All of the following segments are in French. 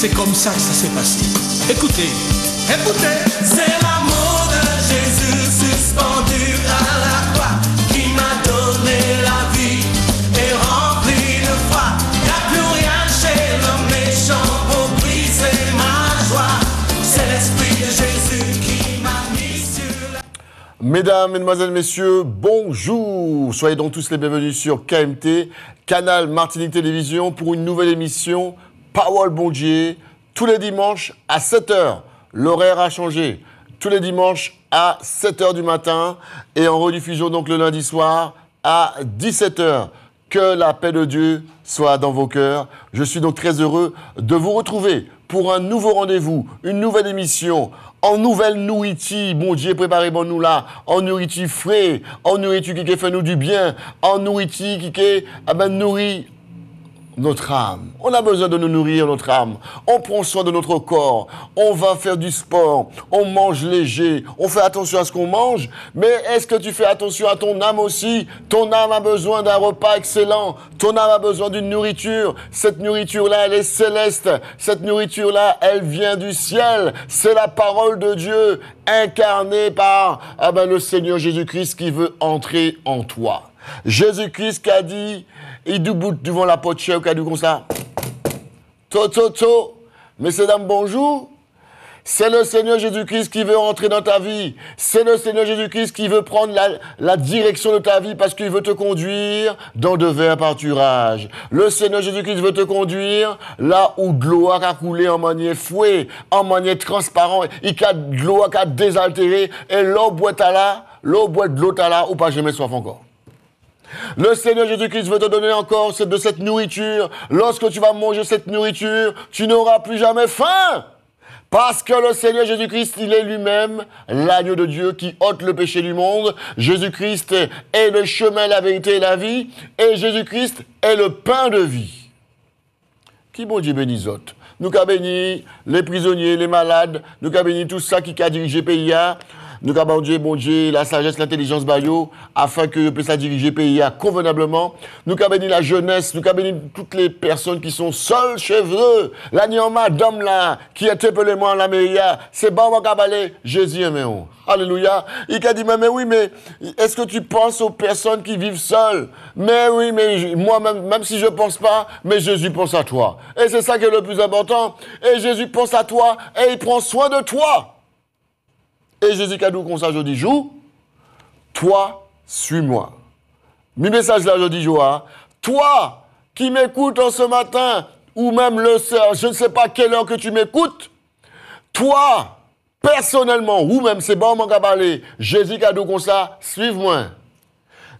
C'est comme ça que ça s'est passé. Écoutez, écoutez. C'est l'amour de Jésus suspendu à la croix qui m'a donné la vie et rempli de foi. Y'a plus rien chez le méchant pour briser ma joie. C'est l'esprit de Jésus qui m'a mis sur la. Mesdames, Mesdemoiselles, Messieurs, bonjour. Soyez donc tous les bienvenus sur KMT, Canal Martinique Télévision, pour une nouvelle émission Paul Bondier, tous les dimanches à 7h. L'horaire a changé. Tous les dimanches à 7h du matin et en rediffusion donc le lundi soir à 17h. Que la paix de Dieu soit dans vos cœurs. Je suis donc très heureux de vous retrouver pour un nouveau rendez-vous, une nouvelle émission, en nouvelle nourriture. Bon préparé bon nous là, en nourriture frais, en nourriture qui fait nous du bien, en nourriture qui est, eh ben, notre âme. On a besoin de nous nourrir notre âme. On prend soin de notre corps. On va faire du sport. On mange léger. On fait attention à ce qu'on mange. Mais est-ce que tu fais attention à ton âme aussi Ton âme a besoin d'un repas excellent. Ton âme a besoin d'une nourriture. Cette nourriture-là, elle est céleste. Cette nourriture-là, elle vient du ciel. C'est la parole de Dieu incarnée par ah ben, le Seigneur Jésus-Christ qui veut entrer en toi. Jésus-Christ qui a dit, il debout devant la porte chef qui a du comme ça. To, to, to. Messieurs, dames, bonjour. C'est le Seigneur Jésus-Christ qui veut entrer dans ta vie. C'est le Seigneur Jésus-Christ qui veut prendre la, direction de ta vie parce qu'il veut te conduire dans de verts pâturages. Le Seigneur Jésus-Christ veut te conduire là où gloire a coulé en manière fouet, en manière transparente. Il a gloire a désaltéré et l'eau boit à là, l'eau boit de l'eau là ou pas jamais soif encore. Le Seigneur Jésus-Christ veut te donner encore de cette nourriture. Lorsque tu vas manger cette nourriture, tu n'auras plus jamais faim. Parce que le Seigneur Jésus-Christ, il est lui-même l'agneau de Dieu qui ôte le péché du monde. Jésus-Christ est le chemin, la vérité et la vie. Et Jésus-Christ est le pain de vie. Qui bon Dieu bénisote Nous qu'a béni les prisonniers, les malades, nous qu'a béni tout ça qui a dirigé pays hein. Nous avons Dieu, bon la sagesse, l'intelligence, Bayo, afin que je puisse diriger pays convenablement. Nous avons la jeunesse, nous avons toutes les personnes qui sont seules chez eux. La madame là, qui est les moi la mairie, ah, c'est bon, on Jésus aimé. Alléluia. Il a dit, mais oui, mais est-ce que tu penses aux personnes qui vivent seules? Mais oui, mais moi-même, même si je pense pas, mais Jésus pense à toi. Et c'est ça qui est le plus important. Et Jésus pense à toi et il prend soin de toi. Et Jésus a dit comme ça, je dis, jour, toi, suis-moi. Mi message là, je dis, jour, hein. toi qui m'écoutes en ce matin, ou même le soir, je ne sais pas quelle heure que tu m'écoutes, toi, personnellement, ou même c'est bon, mon parler, Jésus a dit comme ça, suive-moi.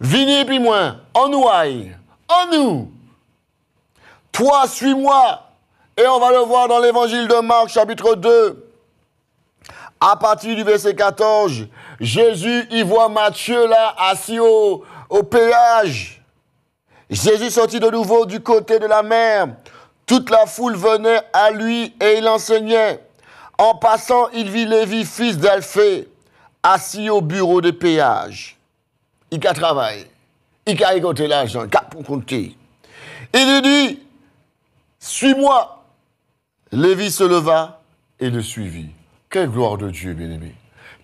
Vini puis moi, en nous aille, en nous. Toi, suis-moi. Et on va le voir dans l'évangile de Marc, chapitre 2, à partir du verset 14, Jésus, y voit Matthieu là, assis au, péage. Jésus sortit de nouveau du côté de la mer. Toute la foule venait à lui et il enseignait. En passant, il vit Lévi, fils d'Alphée, assis au bureau de péage. Il a travaillé. Il a écouté l'argent. Il a compté. Il lui dit, suis-moi. Lévi se leva et le suivit. Quelle gloire de Dieu, bien-aimé.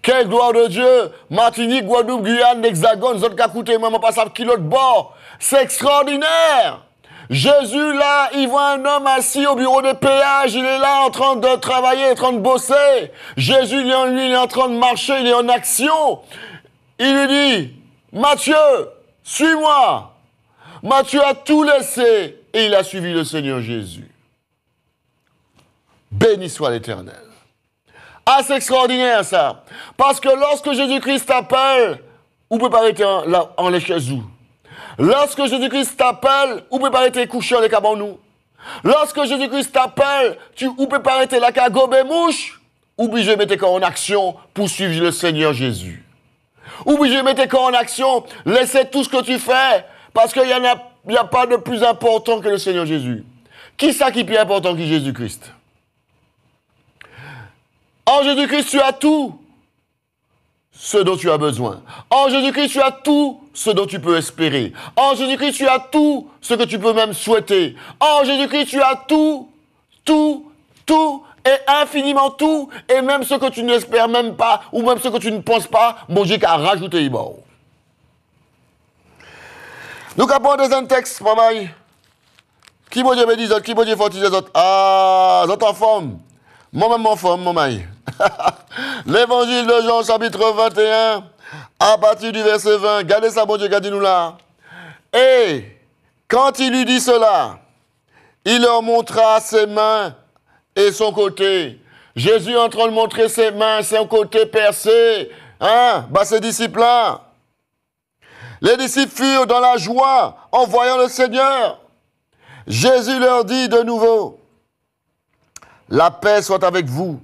Quelle gloire de Dieu Martinique, Guadeloupe, Guyane, l'Hexagone, zone Kakouté, maman passe à kilo de bord. C'est extraordinaire Jésus, là, il voit un homme assis au bureau de péage, il est là en train de travailler, en train de bosser. Jésus, il est en lui, il est en train de marcher, il est en action. Il lui dit, Mathieu, suis-moi. Mathieu a tout laissé et il a suivi le Seigneur Jésus. Béni soit l'Éternel. Ah, c'est extraordinaire ça. Parce que lorsque Jésus-Christ t'appelle, ou peut arrêter en, en les chez où Lorsque Jésus-Christ t'appelle, ou peut couché en les cabanous. Lorsque Jésus-Christ t'appelle, tu ou peut arrêter la cagobe mouche, je vais mettre en action pour suivre le Seigneur Jésus. je de mettre en action, laissez tout ce que tu fais, parce qu'il n'y a, y a pas de plus important que le Seigneur Jésus. Qui ça qui est plus important que Jésus-Christ en Jésus-Christ, tu as tout ce dont tu as besoin. En Jésus-Christ, tu as tout ce dont tu peux espérer. En Jésus-Christ, tu as tout ce que tu peux même souhaiter. En Jésus-Christ, tu as tout, tout, tout et infiniment tout, et même ce que tu n'espères même pas, ou même ce que tu ne penses pas, mon Dieu rajouter, rajouté Ibao. Nous avons un texte, pas Qui bon Dieu qui bon Dieu fortifie Ah, moi même enfant, mon maille. L'évangile de Jean, chapitre 21, à partir du verset 20. Gardez ça, bon Dieu, gardez-nous là. Et quand il lui dit cela, il leur montra ses mains et son côté. Jésus en train de montrer ses mains, son côté percé, hein, bah, ses disciples-là. Les disciples furent dans la joie en voyant le Seigneur. Jésus leur dit de nouveau, la paix soit avec vous.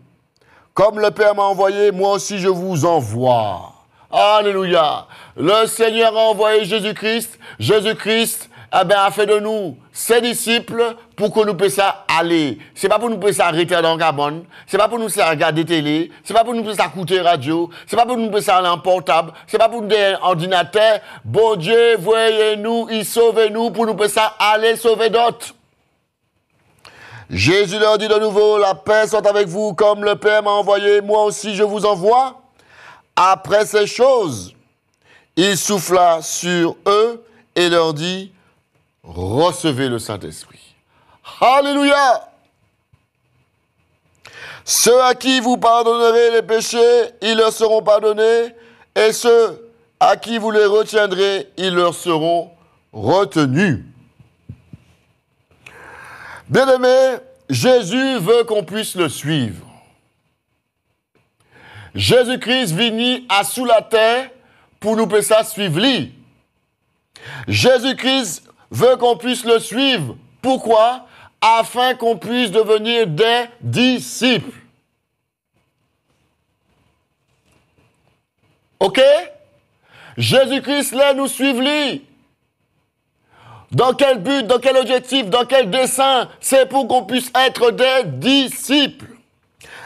Comme le Père m'a envoyé, moi aussi je vous envoie. Alléluia. Le Seigneur a envoyé Jésus-Christ. Jésus-Christ eh bien a fait de nous ses disciples pour que nous puissions aller. C'est pas pour nous puissions arrêter dans Gabon. C'est pas pour nous puissions regarder télé. C'est pas pour nous puissions écouter radio. C'est pas pour nous puissions aller en portable. C'est pas pour nous un ordinateur. Bon Dieu, voyez-nous, il sauve nous pour nous puissions aller sauver d'autres. Jésus leur dit de nouveau, la paix soit avec vous comme le Père m'a envoyé, moi aussi je vous envoie. Après ces choses, il souffla sur eux et leur dit, recevez le Saint-Esprit. Alléluia. Ceux à qui vous pardonnerez les péchés, ils leur seront pardonnés, et ceux à qui vous les retiendrez, ils leur seront retenus. Bien-aimé, Jésus veut qu'on puisse le suivre. Jésus-Christ vini à sous la terre pour nous faire ça suivre lui. Jésus-Christ veut qu'on puisse le suivre. Pourquoi Afin qu'on puisse devenir des disciples. OK Jésus-Christ là nous suivre lui. Dans quel but, dans quel objectif, dans quel dessein C'est pour qu'on puisse être des disciples.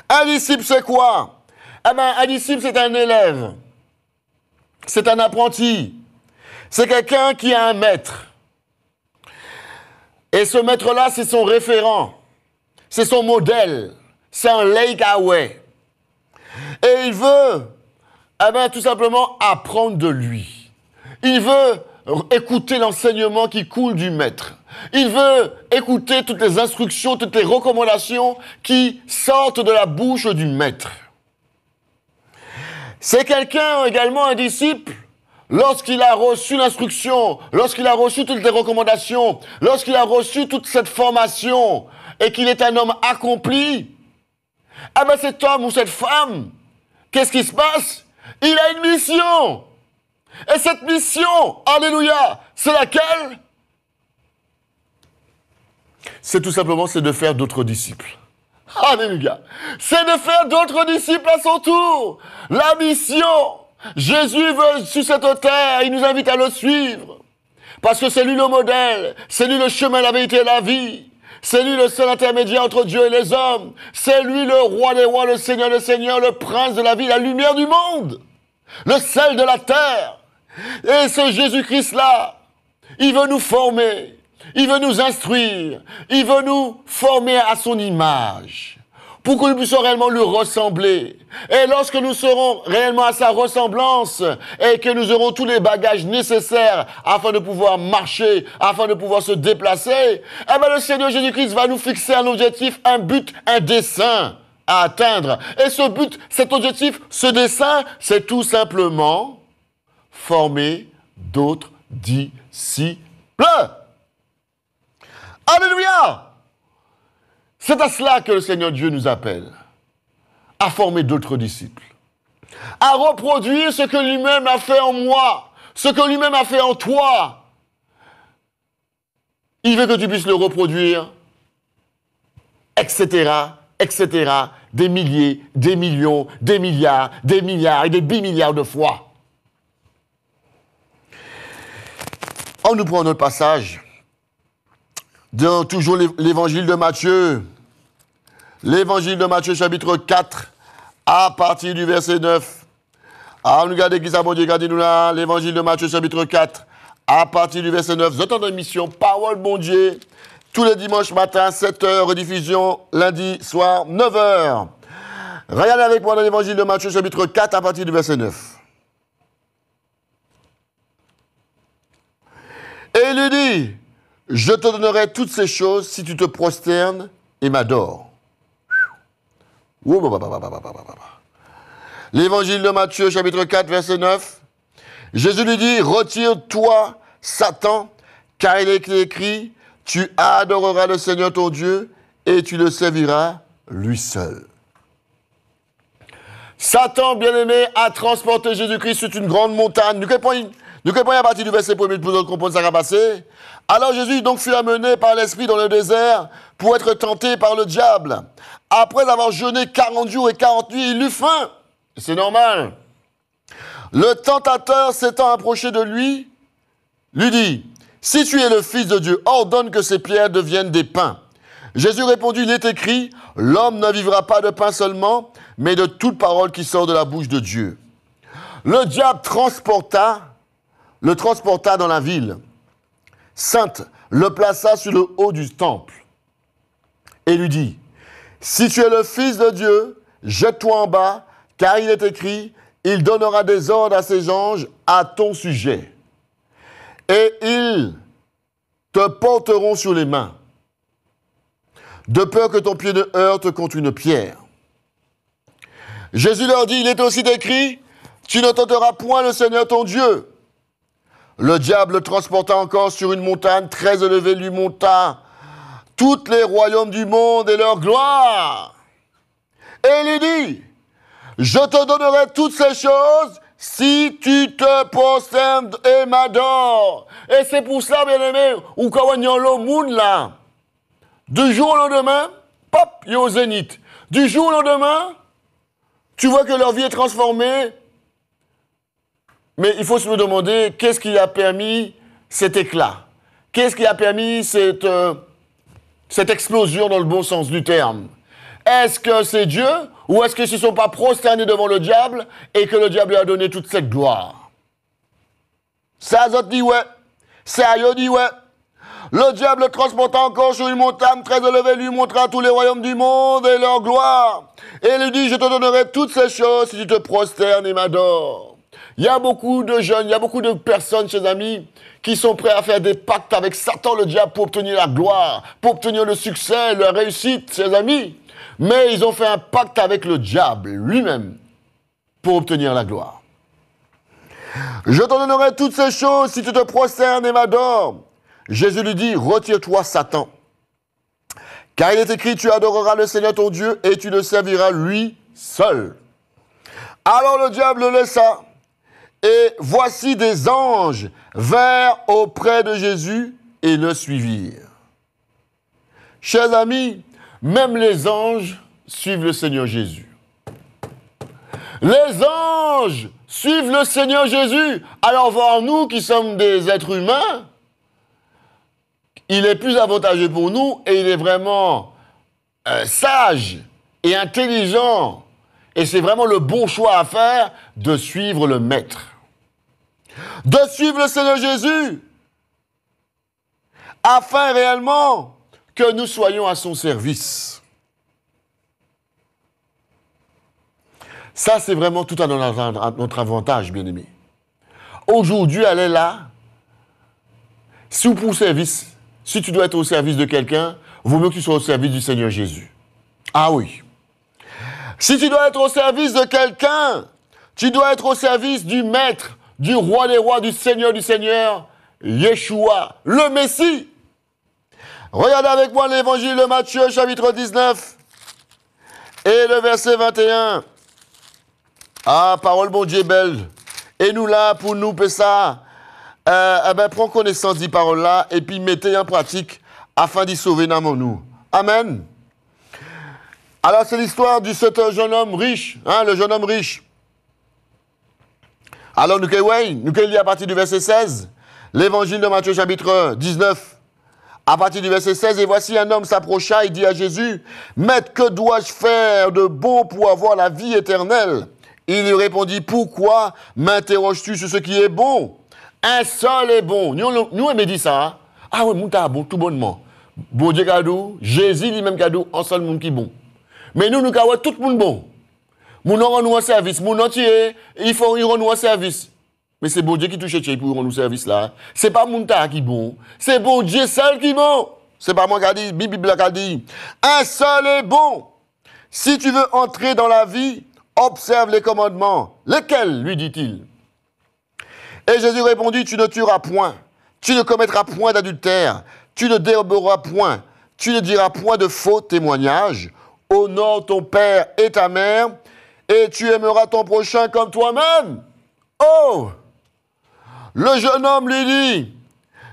Un disciple, c'est quoi eh ben, un disciple, c'est un élève. C'est un apprenti. C'est quelqu'un qui a un maître. Et ce maître-là, c'est son référent. C'est son modèle. C'est un lake away. Et il veut, eh ben, tout simplement, apprendre de lui. Il veut écouter l'enseignement qui coule du maître. Il veut écouter toutes les instructions, toutes les recommandations qui sortent de la bouche du maître. C'est quelqu'un également un disciple lorsqu'il a reçu l'instruction, lorsqu'il a reçu toutes les recommandations, lorsqu'il a reçu toute cette formation et qu'il est un homme accompli, ah ben cet homme ou cette femme, qu'est-ce qui se passe Il a une mission. Et cette mission, alléluia, c'est laquelle C'est tout simplement, c'est de faire d'autres disciples. Alléluia. C'est de faire d'autres disciples à son tour. La mission. Jésus veut sur cette terre, il nous invite à le suivre. Parce que c'est lui le modèle, c'est lui le chemin, la vérité et la vie. C'est lui le seul intermédiaire entre Dieu et les hommes. C'est lui le roi des rois, le Seigneur, des seigneurs, le prince de la vie, la lumière du monde, le sel de la terre. Et ce Jésus-Christ-là, il veut nous former, il veut nous instruire, il veut nous former à son image pour que nous puissions réellement lui ressembler. Et lorsque nous serons réellement à sa ressemblance et que nous aurons tous les bagages nécessaires afin de pouvoir marcher, afin de pouvoir se déplacer, eh ben, le Seigneur Jésus-Christ va nous fixer un objectif, un but, un dessein à atteindre. Et ce but, cet objectif, ce dessein, c'est tout simplement former d'autres disciples. Alléluia C'est à cela que le Seigneur Dieu nous appelle, à former d'autres disciples, à reproduire ce que lui-même a fait en moi, ce que lui-même a fait en toi. Il veut que tu puisses le reproduire, etc., etc., des milliers, des millions, des milliards, des milliards et des bimilliards de fois. On nous prend notre passage dans toujours l'évangile de Matthieu. L'évangile de Matthieu, chapitre 4, à partir du verset 9. Alors ah, nous regardons qui ça, bon Dieu, regardez-nous là. L'évangile de Matthieu, chapitre 4, à partir du verset 9. Vous entendez mission Parole, bon Dieu, tous les dimanches matin, 7h, diffusion lundi soir, 9h. Regardez avec moi dans l'évangile de Matthieu, chapitre 4, à partir du verset 9. Et il lui dit, je te donnerai toutes ces choses si tu te prosternes et m'adores. L'évangile de Matthieu, chapitre 4, verset 9. Jésus lui dit, retire-toi, Satan, car il est écrit, tu adoreras le Seigneur ton Dieu et tu le serviras lui seul. Satan, bien-aimé, a transporté Jésus-Christ sur une grande montagne. Du nous comprenons à partie du verset 1 pour nous comprendre qui va passé. Alors Jésus donc fut amené par l'Esprit dans le désert pour être tenté par le diable. Après avoir jeûné 40 jours et 40 nuits, il eut faim. C'est normal. Le tentateur s'étant approché de lui, lui dit, Si tu es le Fils de Dieu, ordonne que ces pierres deviennent des pains. Jésus répondit, Il est écrit, L'homme ne vivra pas de pain seulement, mais de toute parole qui sort de la bouche de Dieu. Le diable transporta le transporta dans la ville sainte, le plaça sur le haut du temple et lui dit, Si tu es le Fils de Dieu, jette-toi en bas, car il est écrit, il donnera des ordres à ses anges à ton sujet, et ils te porteront sur les mains, de peur que ton pied ne heurte contre une pierre. Jésus leur dit, il est aussi écrit, tu ne tenteras point le Seigneur ton Dieu. Le diable le transporta encore sur une montagne très élevée, lui monta toutes les royaumes du monde et leur gloire. Et lui dit, je te donnerai toutes ces choses si tu te possèdes et m'adores. Et c'est pour cela, bien-aimé, le monde là, du jour au lendemain, pop, il est au zénith. Du jour au lendemain, tu vois que leur vie est transformée mais il faut se demander qu'est-ce qui a permis cet éclat Qu'est-ce qui a permis euh, cette, explosion dans le bon sens du terme Est-ce que c'est Dieu ou est-ce qu'ils ne se sont pas prosternés devant le diable et que le diable lui a donné toute cette gloire Ça, dit ouais. Ça, dit ouais. Le diable le transporta encore sur une montagne très élevée, lui montra tous les royaumes du monde et leur gloire. Et lui dit, je te donnerai toutes ces choses si tu te prosternes et m'adores. Il y a beaucoup de jeunes, il y a beaucoup de personnes, chers amis, qui sont prêts à faire des pactes avec Satan, le diable, pour obtenir la gloire, pour obtenir le succès, la réussite, chers amis. Mais ils ont fait un pacte avec le diable lui-même pour obtenir la gloire. Je t'en donnerai toutes ces choses si tu te prosternes et m'adores. Jésus lui dit, retire-toi, Satan. Car il est écrit, tu adoreras le Seigneur ton Dieu et tu le serviras lui seul. Alors le diable le laissa. Et voici des anges vers auprès de Jésus et le suivirent. Chers amis, même les anges suivent le Seigneur Jésus. Les anges suivent le Seigneur Jésus. Alors voir nous qui sommes des êtres humains, il est plus avantageux pour nous et il est vraiment euh, sage et intelligent. Et c'est vraiment le bon choix à faire de suivre le Maître de suivre le Seigneur Jésus, afin réellement que nous soyons à son service. Ça, c'est vraiment tout à notre avantage, bien-aimé. Aujourd'hui, elle est là. Si pour service, si tu dois être au service de quelqu'un, vaut mieux que tu sois au service du Seigneur Jésus. Ah oui. Si tu dois être au service de quelqu'un, tu dois être au service du Maître du roi des rois, du seigneur du seigneur, Yeshua, le Messie. Regardez avec moi l'évangile de Matthieu, chapitre 19, et le verset 21. Ah, parole, bon Dieu, belle. Et nous là, pour nous, Pessa, euh, eh ben, prends connaissance des paroles-là, et puis mettez en pratique, afin d'y sauver nous. Amen. Alors, c'est l'histoire de ce jeune homme riche, hein, le jeune homme riche. Alors, nous que nous à partir du verset 16, l'évangile de Matthieu chapitre 19, à partir du verset 16, et voici un homme s'approcha et dit à Jésus, Maître, que dois-je faire de bon pour avoir la vie éternelle Il lui répondit, Pourquoi m'interroges-tu sur ce qui est bon Un seul est bon. Nous, nous, dit dit ça. Hein. Ah oui, bon, tout bonnement. Bon Dieu cadeau, Jésus lui-même cadeau, un seul monde qui est bon. Mais nous, nous avons tout le monde bon. Nous rendons service. Nous il faut rendre service. Mais c'est bon Dieu qui touche chez pour nous service là. C'est pas ta qui bon. C'est bon Dieu seul qui bon. C'est pas moi qui dit, dit. Un seul est bon. Si tu veux entrer dans la vie, observe les commandements. Lesquels, lui dit-il. Et Jésus répondit, tu ne tueras point, tu ne commettras point d'adultère, tu ne déroberas point, tu ne diras point de faux témoignages, honore ton père et ta mère, et tu aimeras ton prochain comme toi-même. Oh Le jeune homme lui dit,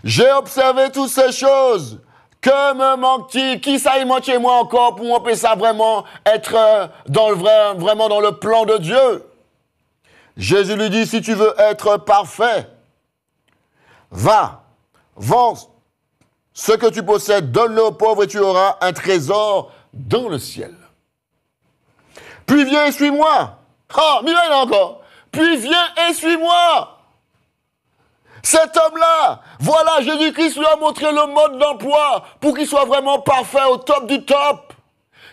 j'ai observé toutes ces choses. Que me manque-t-il Qui ça chez moi encore pour m'empêcher vraiment être euh, dans le vraiment dans le plan de Dieu Jésus lui dit, si tu veux être parfait, va, vends ce que tu possèdes, donne-le aux pauvres et tu auras un trésor dans le ciel. Puis viens et suis-moi. Ah, Mireille encore. Puis viens et suis-moi. Cet homme-là, voilà, Jésus-Christ lui a montré le mode d'emploi pour qu'il soit vraiment parfait, au top du top.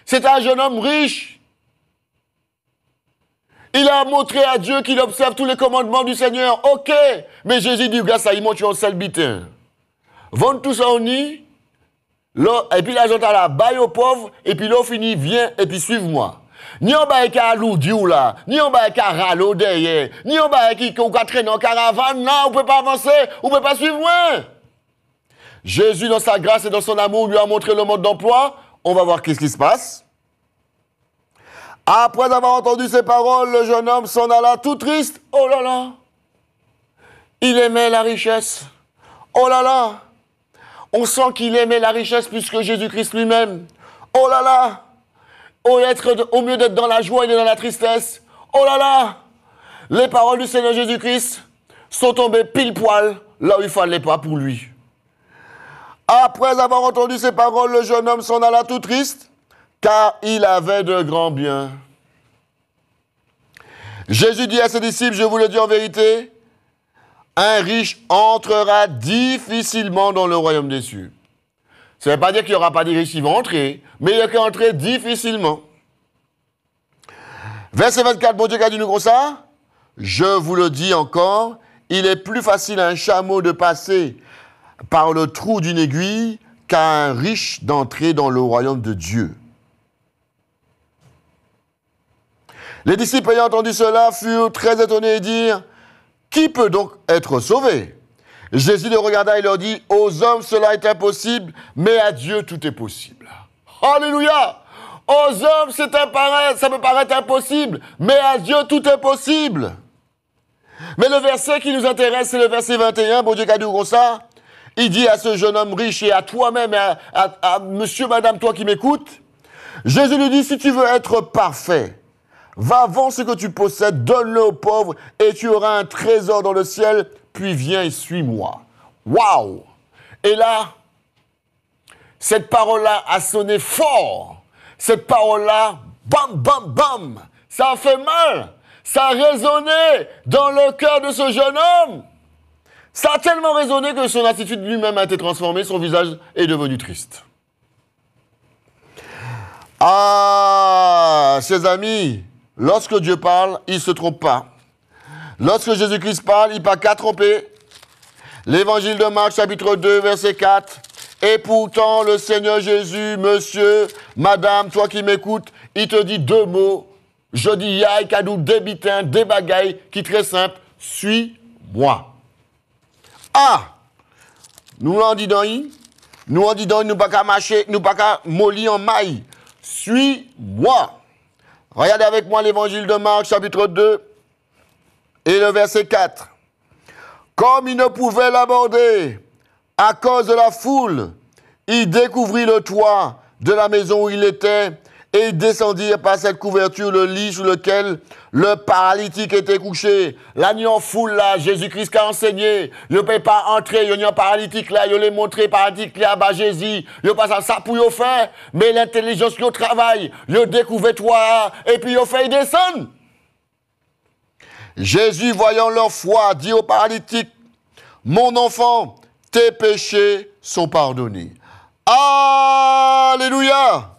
C'est un jeune homme riche. Il a montré à Dieu qu'il observe tous les commandements du Seigneur. Ok, mais Jésus dit, gars, ça, il monte es un bitin. tout ça au nid, et puis la à la baille aux pauvres, et puis l'eau finit, viens, et puis suive-moi. Ni on va là, ni on va ni on va caravane là, on peut pas avancer, on peut pas suivre Jésus dans sa grâce et dans son amour lui a montré le mode d'emploi. On va voir qu'est-ce qui se passe. Après avoir entendu ces paroles, le jeune homme s'en alla tout triste. Oh là là, il aimait la richesse. Oh là là, on sent qu'il aimait la richesse plus que Jésus-Christ lui-même. Oh là là, au, mieux d'être dans la joie, et dans la tristesse. Oh là là Les paroles du Seigneur Jésus-Christ sont tombées pile poil là où il fallait pas pour lui. Après avoir entendu ces paroles, le jeune homme s'en alla tout triste, car il avait de grands biens. Jésus dit à ses disciples, je vous le dis en vérité, un riche entrera difficilement dans le royaume des cieux. Ça ne veut pas dire qu'il n'y aura pas de riches qui vont entrer, mais il y a qui entrer difficilement. Verset 24, Bon Dieu, qu'a dit nous comme ça Je vous le dis encore, il est plus facile à un chameau de passer par le trou d'une aiguille qu'à un riche d'entrer dans le royaume de Dieu. Les disciples ayant entendu cela furent très étonnés et dirent, Qui peut donc être sauvé Jésus les regarda et leur dit, aux hommes cela est impossible, mais à Dieu tout est possible. Alléluia. Aux hommes, c'est ça me paraît impossible, mais à Dieu tout est possible. Mais le verset qui nous intéresse, c'est le verset 21, bon Dieu qu'a dit ça. Il dit à ce jeune homme riche et à toi-même, à, à, à monsieur, madame, toi qui m'écoutes, Jésus lui dit, si tu veux être parfait, va vendre ce que tu possèdes, donne-le aux pauvres, et tu auras un trésor dans le ciel viens et suis-moi. Waouh Et là, cette parole-là a sonné fort. Cette parole-là, bam, bam, bam, ça a fait mal. Ça a résonné dans le cœur de ce jeune homme. Ça a tellement résonné que son attitude lui-même a été transformée, son visage est devenu triste. Ah, ses amis, lorsque Dieu parle, il ne se trompe pas. Lorsque Jésus-Christ parle, il pas qu'à tromper. L'évangile de Marc, chapitre 2, verset 4. Et pourtant, le Seigneur Jésus, monsieur, madame, toi qui m'écoutes, il te dit deux mots. Je dis nous kadou, débitin, bagailles qui très simple, suis-moi. Ah! Nous l'en dit dans y, nous en dit dans y, nous pas qu'à marcher, nous pas qu'à en maille. Suis-moi. Regardez avec moi l'évangile de Marc, chapitre 2, et le verset 4. Comme il ne pouvait l'aborder à cause de la foule, il découvrit le toit de la maison où il était et il descendit par cette couverture le lit sous lequel le paralytique était couché. L'agneau en foule là, Jésus-Christ a enseigné. Il ne peut pas entrer, il y a un paralytique là, il l'a montré, paralytique là, bas Jésus. Il a pas ça pour au faire, mais l'intelligence le travail, il découvre toi, et puis il descend Jésus, voyant leur foi, dit au paralytique, Mon enfant, tes péchés sont pardonnés. Alléluia.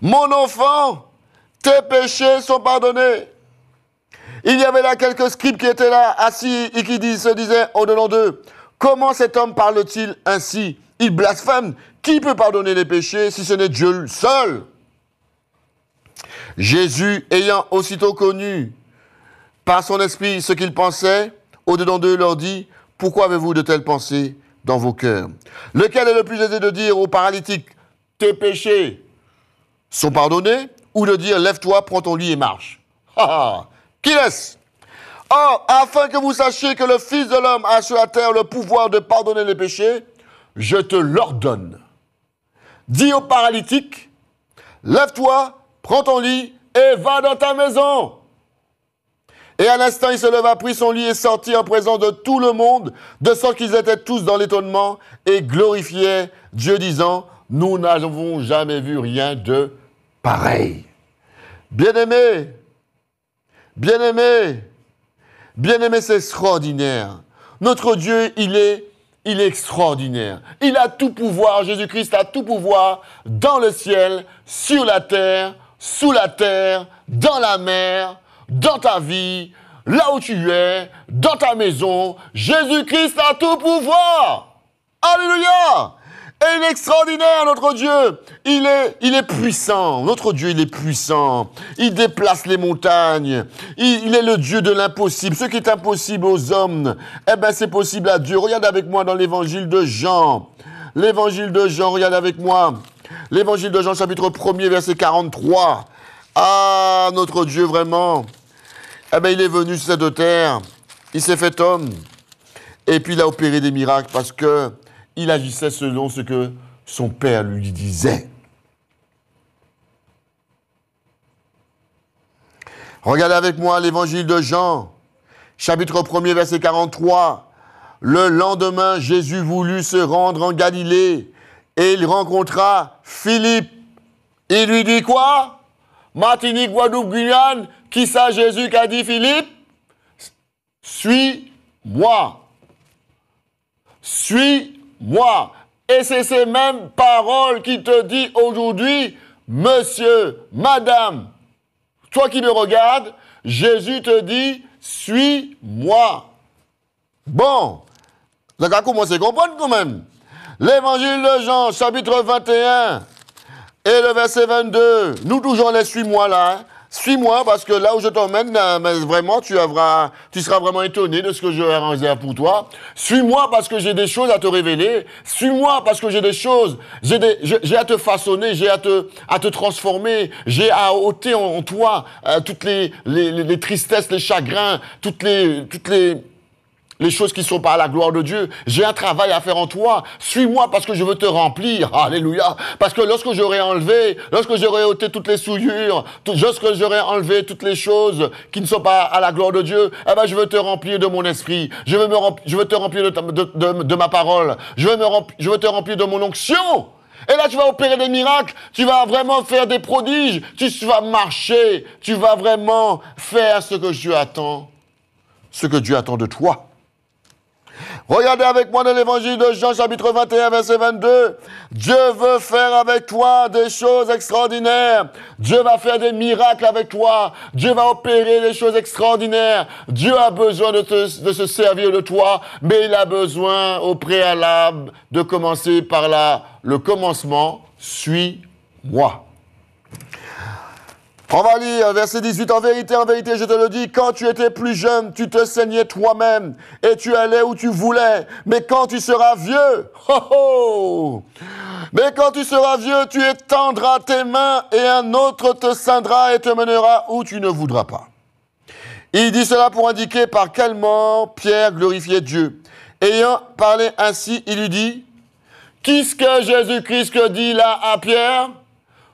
Mon enfant, tes péchés sont pardonnés. Il y avait là quelques scribes qui étaient là, assis, et qui se disaient au delà d'eux, comment cet homme parle-t-il ainsi Il blasphème. Qui peut pardonner les péchés si ce n'est Dieu seul Jésus, ayant aussitôt connu par son esprit ce qu'il pensait, au-dedans d'eux leur dit, pourquoi avez-vous de telles pensées dans vos cœurs Lequel est le plus aisé de dire aux paralytiques, tes péchés sont pardonnés, ou de dire, lève-toi, prends ton lit et marche ah, Qui laisse Or, afin que vous sachiez que le Fils de l'homme a sur la terre le pouvoir de pardonner les péchés, je te l'ordonne. Dis au paralytique, lève-toi, prends ton lit et va dans ta maison. Et à l'instant, il se leva, prit son lit et sortit en présence de tout le monde, de sorte qu'ils étaient tous dans l'étonnement et glorifiaient Dieu, disant Nous n'avons jamais vu rien de pareil. Bien-aimé, bien-aimé, bien-aimé, c'est extraordinaire. Notre Dieu, il est il est extraordinaire. Il a tout pouvoir, Jésus-Christ a tout pouvoir dans le ciel, sur la terre, sous la terre, dans la mer, dans ta vie, là où tu es, dans ta maison. Jésus-Christ a tout pouvoir. Alléluia. Et il est extraordinaire, notre Dieu. Il est, il est puissant. Notre Dieu, il est puissant. Il déplace les montagnes. Il, est le Dieu de l'impossible. Ce qui est impossible aux hommes, eh bien, c'est possible à Dieu. Regarde avec moi dans l'évangile de Jean. L'évangile de Jean, regarde avec moi. L'évangile de Jean chapitre 1er verset 43. Ah, notre Dieu vraiment. Eh bien, il est venu sur cette terre. Il s'est fait homme. Et puis il a opéré des miracles parce que il agissait selon ce que son père lui disait. Regardez avec moi l'évangile de Jean, chapitre 1er, verset 43. Le lendemain, Jésus voulut se rendre en Galilée et il rencontra Philippe. Il lui dit quoi Martinique, Guadeloupe, Guyane, qui ça Jésus qu'a dit Philippe Suis-moi. Suis-moi. Et c'est ces mêmes paroles qui te dit aujourd'hui, monsieur, madame, toi qui me regardes, Jésus te dit, suis-moi. Bon, le a commencé à comprendre quand même. L'évangile de Jean, chapitre 21 et le verset 22. Nous toujours les suis-moi là. Suis-moi parce que là où je t'emmène, vraiment, tu, tu seras vraiment étonné de ce que je arranger pour toi. Suis-moi parce que j'ai des choses à te révéler. Suis-moi parce que j'ai des choses, j'ai à te façonner, j'ai à te, à te transformer, j'ai à ôter en, toi euh, toutes les, les, les, tristesses, les chagrins, toutes les, toutes les les choses qui sont pas à la gloire de Dieu. J'ai un travail à faire en toi. Suis-moi parce que je veux te remplir. Alléluia. Parce que lorsque j'aurai enlevé, lorsque j'aurai ôté toutes les souillures, lorsque j'aurai enlevé toutes les choses qui ne sont pas à la gloire de Dieu, eh ben, je veux te remplir de mon esprit. Je veux, me je veux te remplir de, de, ma parole. Je veux, me je veux te remplir de mon onction. Et là, tu vas opérer des miracles, tu vas vraiment faire des prodiges, tu vas marcher, tu vas vraiment faire ce que Dieu attend, ce que Dieu attend de toi. Regardez avec moi dans l'évangile de Jean chapitre 21 verset 22. Dieu veut faire avec toi des choses extraordinaires. Dieu va faire des miracles avec toi. Dieu va opérer des choses extraordinaires. Dieu a besoin de, de se servir de toi, mais il a besoin au préalable de commencer par là. Le commencement, suis-moi. On va lire verset 18. En vérité, en vérité, je te le dis, quand tu étais plus jeune, tu te saignais toi-même et tu allais où tu voulais. Mais quand tu seras vieux, oh, oh mais quand tu seras vieux, tu étendras tes mains et un autre te scindra et te mènera où tu ne voudras pas. Il dit cela pour indiquer par quel mort Pierre glorifiait Dieu. Ayant parlé ainsi, il lui dit, qu'est-ce que Jésus-Christ dit là à Pierre?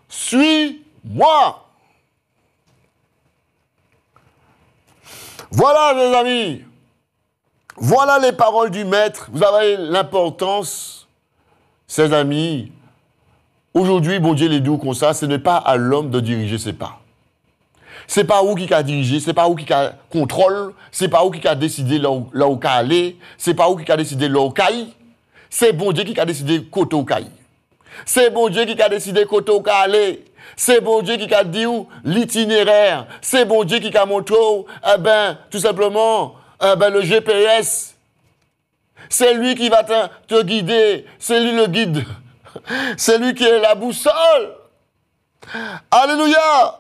Suis-moi. Voilà, mes amis. Voilà les paroles du maître. Vous avez l'importance, ses amis. Aujourd'hui, bon Dieu les doux comme ça, ce n'est pas à l'homme de diriger ses pas. C'est pas où qui a dirigé, c'est pas où qui a contrôle, c'est pas où qui a décidé là où, il allé. ce c'est pas où qui a décidé là où C'est bon Dieu qui a décidé côté où C'est bon Dieu qui a décidé côté où aller. C'est bon Dieu qui a dit où l'itinéraire. C'est bon Dieu qui a montré où, eh ben, tout simplement, eh ben, le GPS. C'est lui qui va te, guider. C'est lui le guide. C'est lui qui est la boussole. Alléluia.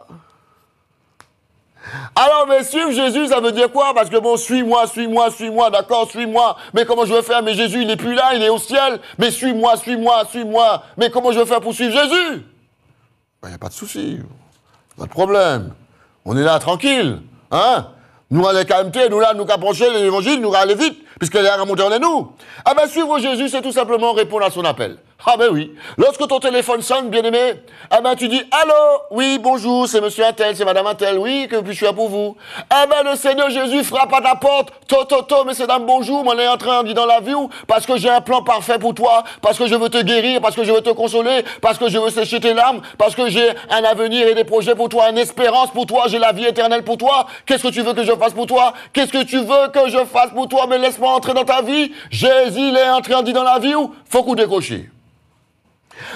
Alors, mais suivre Jésus, ça veut dire quoi Parce que bon, suis-moi, suis-moi, suis-moi, d'accord, suis-moi. Mais comment je vais faire Mais Jésus, il n'est plus là, il est au ciel. Mais suis-moi, suis-moi, suis-moi. Mais comment je vais faire pour suivre Jésus il ben, n'y a pas de souci, pas de problème. On est là tranquille, hein Nous à KMT, nous là, nous rapprocher l'évangile, nous allons aller vite, puisque est à remonter en nous. Ah ben suivre Jésus, c'est tout simplement répondre à son appel. Ah ben oui. Lorsque ton téléphone sonne, bien-aimé, ah ben tu dis allô, oui, bonjour, c'est monsieur Intel, c'est madame Intel, oui, que puis je faire pour vous. Ah ben le Seigneur Jésus frappe à ta porte, to to mais c'est dames, bonjour, on est en train dit dans la vie parce que j'ai un plan parfait pour toi, parce que je veux te guérir, parce que je veux te consoler, parce que je veux sécher tes larmes, parce que j'ai un avenir et des projets pour toi, une espérance pour toi, j'ai la vie éternelle pour toi. Qu'est-ce que tu veux que je fasse pour toi Qu'est-ce que tu veux que je fasse pour toi Mais laisse-moi entrer dans ta vie. Jésus, il est entré train dit dans la vie ou faut qu'on décocher.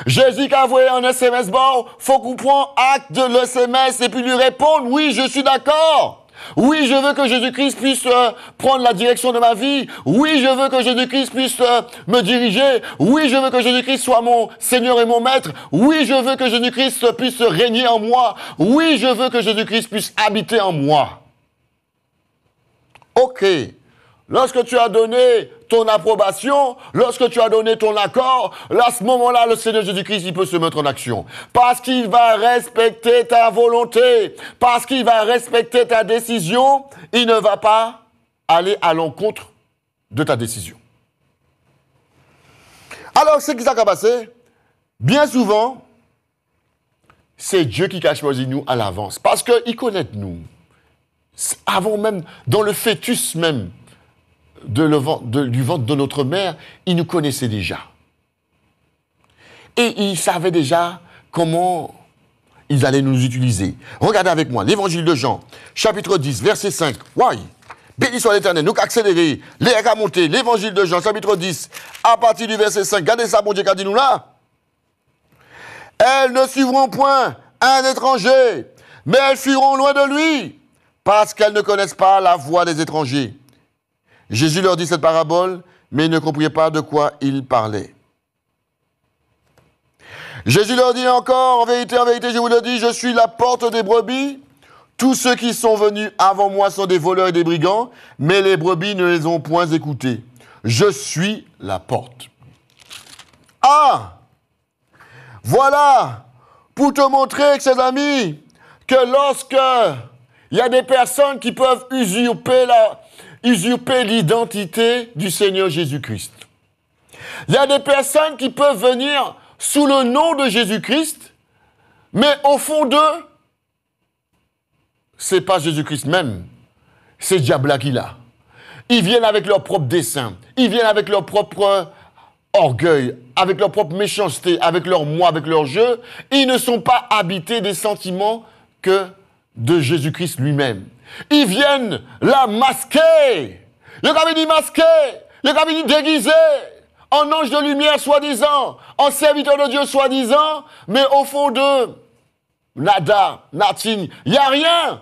Jésus qui a envoyé un SMS bon, faut qu'on prenne acte de l'SMS et puis lui répondre, oui, je suis d'accord. Oui, je veux que Jésus-Christ puisse euh, prendre la direction de ma vie. Oui, je veux que Jésus-Christ puisse euh, me diriger. Oui, je veux que Jésus-Christ soit mon Seigneur et mon Maître. Oui, je veux que Jésus-Christ puisse régner en moi. Oui, je veux que Jésus-Christ puisse habiter en moi. Ok. Lorsque tu as donné ton approbation, lorsque tu as donné ton accord, à ce moment-là, le Seigneur Jésus-Christ, il peut se mettre en action. Parce qu'il va respecter ta volonté, parce qu'il va respecter ta décision, il ne va pas aller à l'encontre de ta décision. Alors, c'est qui ça passé Bien souvent, c'est Dieu qui a choisi nous à l'avance, parce qu'il connaît nous. Avant même, dans le fœtus même, de le vent, de, du ventre de notre mère, il nous connaissait déjà. Et il savait déjà comment ils allaient nous utiliser. Regardez avec moi l'évangile de Jean, chapitre 10, verset 5. Why? Béni soit l'éternel, nous accélérons, les monter, l'évangile de Jean, chapitre 10, à partir du verset 5. Regardez ça, mon Dieu, dit nous là. Elles ne suivront point un étranger, mais elles fuiront loin de lui, parce qu'elles ne connaissent pas la voie des étrangers. Jésus leur dit cette parabole, mais ils ne comprenaient pas de quoi il parlait. Jésus leur dit encore, en vérité, en vérité, je vous le dis, je suis la porte des brebis. Tous ceux qui sont venus avant moi sont des voleurs et des brigands, mais les brebis ne les ont point écoutés. Je suis la porte. Ah Voilà pour te montrer, ses amis, que lorsque il y a des personnes qui peuvent usurper la, usurper l'identité du Seigneur Jésus-Christ. Il y a des personnes qui peuvent venir sous le nom de Jésus-Christ, mais au fond d'eux, c'est pas Jésus-Christ même, c'est Diabla qui l'a. Ils viennent avec leur propre dessein, ils viennent avec leur propre orgueil, avec leur propre méchanceté, avec leur moi, avec leur jeu. Ils ne sont pas habités des sentiments que de Jésus-Christ lui-même. Ils viennent la masquer. le ont masqué, les le déguisés, En ange de lumière, soi-disant. En serviteur de Dieu, soi-disant. Mais au fond d'eux, nada, nothing. Il n'y a rien.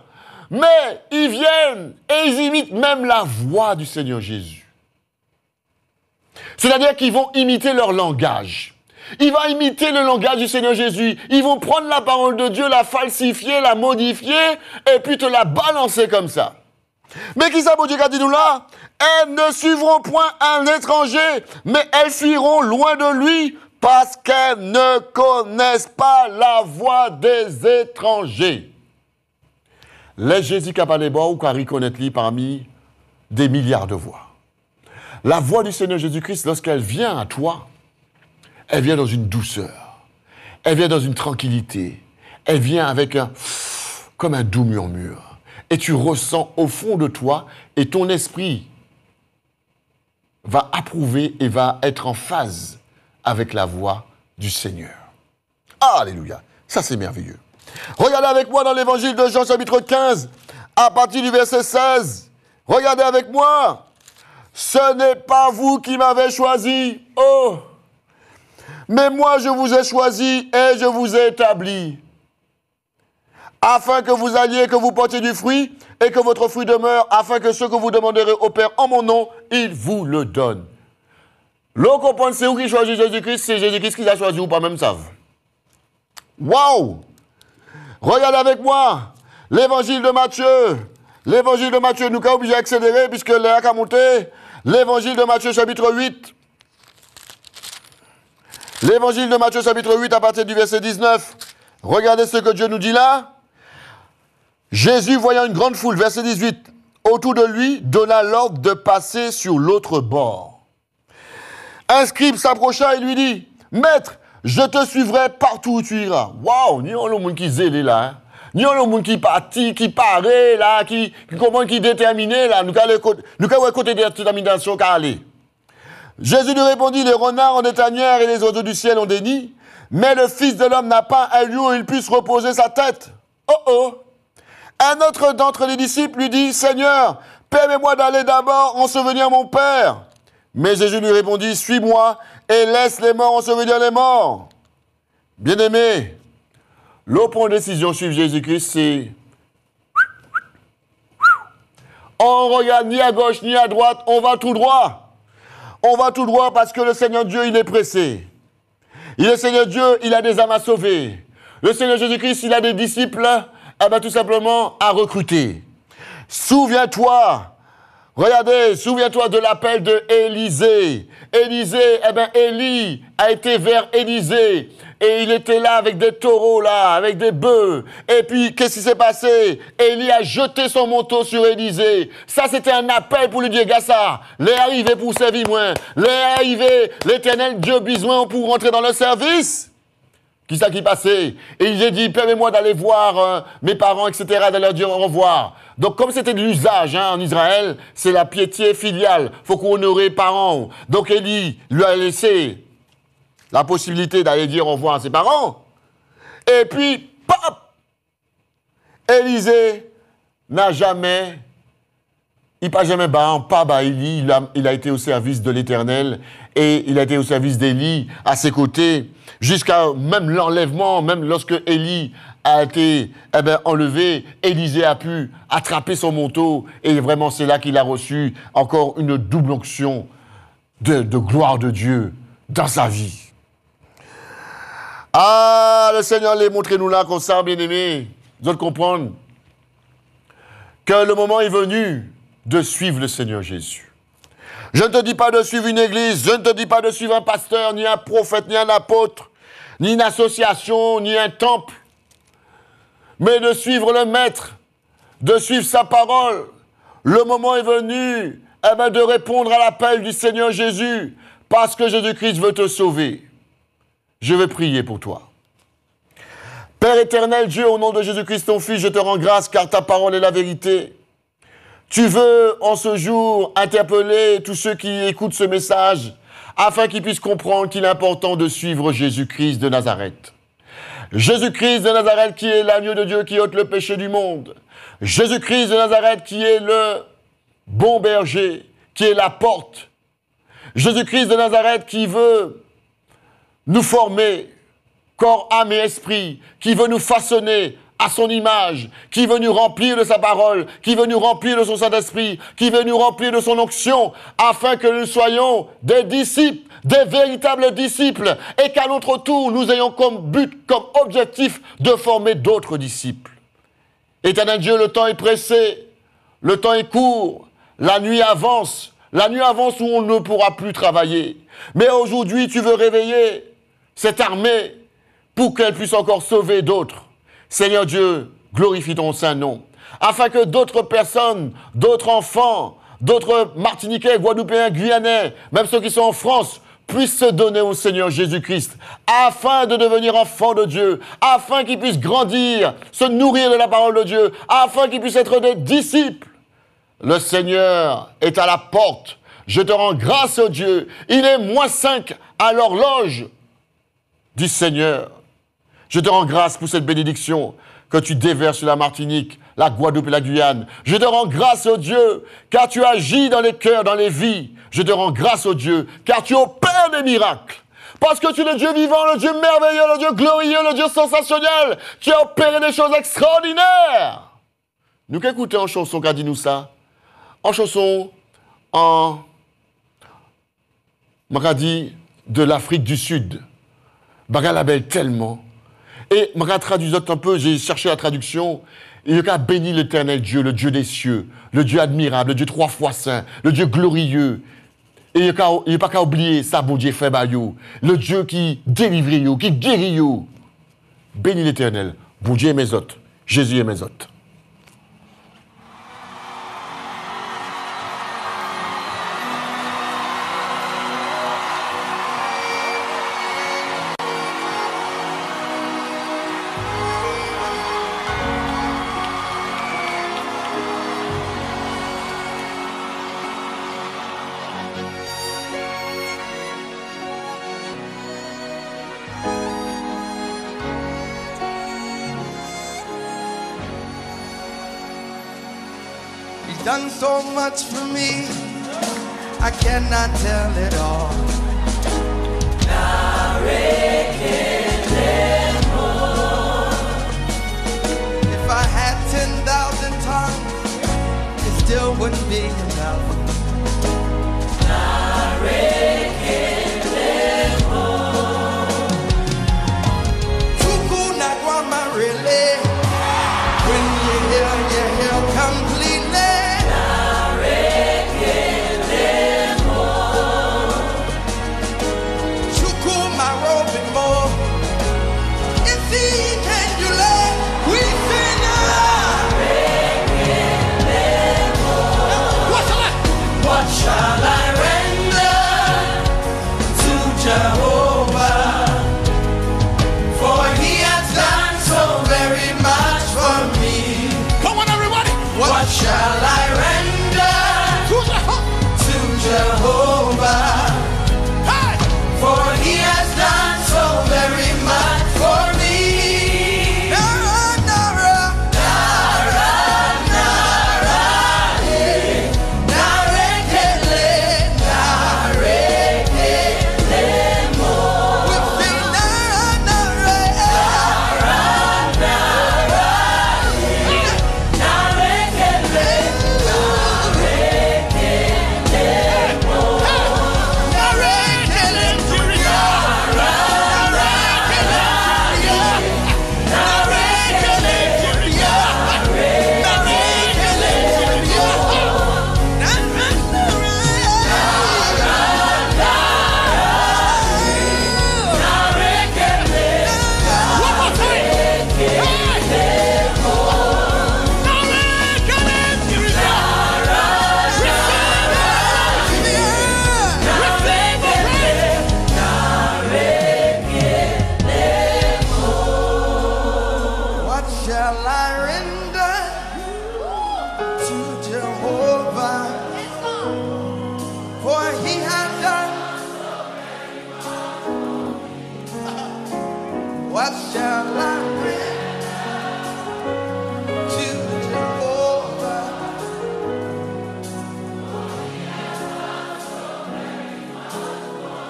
Mais ils viennent et ils imitent même la voix du Seigneur Jésus. C'est-à-dire qu'ils vont imiter leur langage. Il va imiter le langage du Seigneur Jésus. Ils vont prendre la parole de Dieu, la falsifier, la modifier, et puis te la balancer comme ça. Mais qui ça, Dieu dit nous là Elles ne suivront point un étranger, mais elles fuiront loin de lui, parce qu'elles ne connaissent pas la voix des étrangers. Les Jésus qui bois ou qui reconnaître lui parmi des milliards de voix. La voix du Seigneur Jésus-Christ, lorsqu'elle vient à toi, elle vient dans une douceur, elle vient dans une tranquillité, elle vient avec un comme un doux murmure. Et tu ressens au fond de toi et ton esprit va approuver et va être en phase avec la voix du Seigneur. Alléluia. Ça, c'est merveilleux. Regardez avec moi dans l'évangile de Jean chapitre 15, à partir du verset 16. Regardez avec moi. Ce n'est pas vous qui m'avez choisi. Oh! Mais moi, je vous ai choisi et je vous ai établi, afin que vous alliez, que vous portiez du fruit, et que votre fruit demeure, afin que ce que vous demanderez au Père en mon nom, il vous le donne. qu'on point, c'est où qui choisit Jésus-Christ C'est Jésus-Christ qui l'a choisi ou pas même savent. Waouh Regardez avec moi l'évangile de Matthieu. L'évangile de Matthieu, nous sommes obligés d'accélérer puisque l'air a monté. L'évangile de Matthieu chapitre 8. L'évangile de Matthieu chapitre 8 à partir du verset 19. Regardez ce que Dieu nous dit là. Jésus voyant une grande foule, verset 18, autour de lui, donna l'ordre de passer sur l'autre bord. Un scribe s'approcha et lui dit, Maître, je te suivrai partout où tu iras. Waouh, ni le monde qui zélé là. Hein. Ni le monde qui parti, qui paraît là, qui, comment, qui déterminé là. Nous avons côté détermination qu'à aller. Jésus lui répondit, les renards ont des tanières et les oiseaux du ciel ont des nids, mais le Fils de l'homme n'a pas un lieu où il puisse reposer sa tête. Oh oh Un autre d'entre les disciples lui dit, Seigneur, permets-moi d'aller d'abord ensevelir mon Père. Mais Jésus lui répondit, Suis-moi et laisse les morts ensevelir les morts. Bien-aimé, l'autre point décision suivre Jésus-Christ, c'est... On regarde ni à gauche ni à droite, on va tout droit on va tout droit parce que le Seigneur Dieu, il est pressé. le Seigneur Dieu, il a des âmes à sauver. Le Seigneur Jésus-Christ, il a des disciples, eh ben, tout simplement, à recruter. Souviens-toi Regardez, souviens-toi de l'appel de Élisée. Élisée, eh ben Élie a été vers Élisée. Et il était là avec des taureaux, là, avec des bœufs. Et puis, qu'est-ce qui s'est passé Élie a jeté son manteau sur Élisée. Ça, c'était un appel pour lui dire, Gassa, les arrivés pour servir moins. Les l'éternel Dieu besoin pour rentrer dans le service. Qui ça qui passait Et il dit, permets-moi d'aller voir euh, mes parents, etc., d'aller leur dire au revoir. Donc comme c'était de l'usage hein, en Israël, c'est la piété filiale. faut qu'on honore les parents. Donc Élie lui a laissé la possibilité d'aller dire au revoir à ses parents. Et puis, pop Élisée n'a jamais il pas jamais pas à Élie. Il a, été au service de l'Éternel et il a été au service d'Élie à ses côtés jusqu'à même l'enlèvement, même lorsque Élie a été eh ben, enlevé, Élisée a pu attraper son manteau et vraiment c'est là qu'il a reçu encore une double onction de, gloire de Dieu dans sa vie. Ah, le Seigneur les montrez-nous là comme ça, bien aimé Vous allez comprendre que le moment est venu de suivre le Seigneur Jésus. Je ne te dis pas de suivre une église, je ne te dis pas de suivre un pasteur, ni un prophète, ni un apôtre, ni une association, ni un temple, mais de suivre le Maître, de suivre sa parole. Le moment est venu elle eh bien, de répondre à l'appel du Seigneur Jésus, parce que Jésus-Christ veut te sauver. Je vais prier pour toi. Père éternel Dieu, au nom de Jésus-Christ, ton Fils, je te rends grâce car ta parole est la vérité. Tu veux en ce jour interpeller tous ceux qui écoutent ce message afin qu'ils puissent comprendre qu'il est important de suivre Jésus-Christ de Nazareth. Jésus-Christ de Nazareth qui est l'agneau de Dieu qui ôte le péché du monde. Jésus-Christ de Nazareth qui est le bon berger, qui est la porte. Jésus-Christ de Nazareth qui veut nous former, corps, âme et esprit, qui veut nous façonner à son image, qui veut nous remplir de sa parole, qui veut nous remplir de son Saint-Esprit, qui veut nous remplir de son onction, afin que nous soyons des disciples, des véritables disciples, et qu'à notre tour, nous ayons comme but, comme objectif de former d'autres disciples. Éternel Dieu, le temps est pressé, le temps est court, la nuit avance, la nuit avance où on ne pourra plus travailler. Mais aujourd'hui, tu veux réveiller cette armée pour qu'elle puisse encore sauver d'autres. Seigneur Dieu, glorifie ton saint nom, afin que d'autres personnes, d'autres enfants, d'autres Martiniquais, Guadeloupéens, Guyanais, même ceux qui sont en France, puissent se donner au Seigneur Jésus-Christ, afin de devenir enfants de Dieu, afin qu'ils puissent grandir, se nourrir de la parole de Dieu, afin qu'ils puissent être des disciples. Le Seigneur est à la porte. Je te rends grâce, au Dieu. Il est moins cinq à l'horloge du Seigneur. Je te rends grâce pour cette bénédiction que tu déverses sur la Martinique, la Guadeloupe et la Guyane. Je te rends grâce, au oh Dieu, car tu agis dans les cœurs, dans les vies. Je te rends grâce, au oh Dieu, car tu opères des miracles. Parce que tu es le Dieu vivant, le Dieu merveilleux, le Dieu glorieux, le Dieu sensationnel. Tu as opéré des choses extraordinaires. Nous écoutons en chanson, qu'a dit nous ça En chanson, en... dit de l'Afrique du Sud. Baga tellement et m'a traduisant un peu, j'ai cherché la traduction. Il y a béni l'éternel Dieu, le Dieu des cieux, le Dieu admirable, le Dieu trois fois saint, le Dieu glorieux. Et il n'y a pas qu'à oublier ça, Le Dieu qui délivre, qui guérit. Béni l'éternel, bon mes hôtes, Jésus et mes hôtes. done so much for me. I cannot tell it all. If I had 10,000 tongues, it still wouldn't be enough.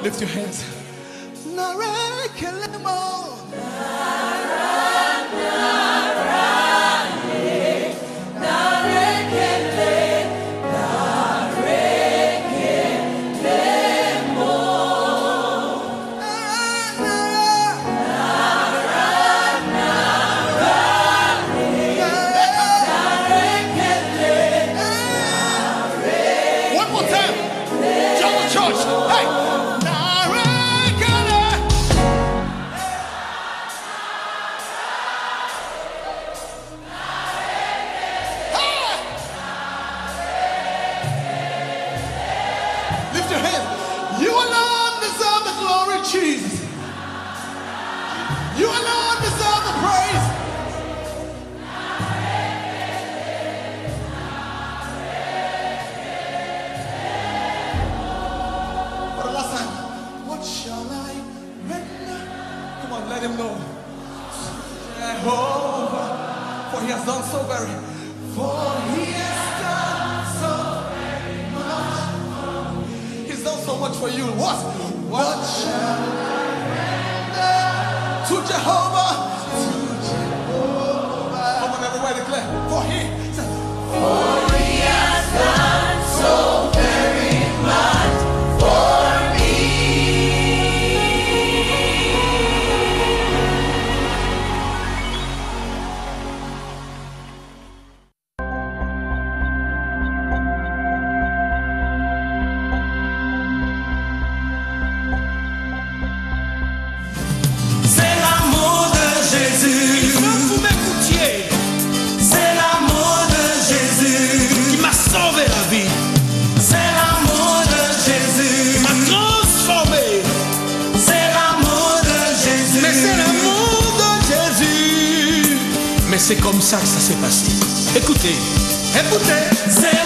Lift your hands. works for you. What? What shall I render to Jehovah? ça que ça s'est passé. Écoutez, écoutez, c'est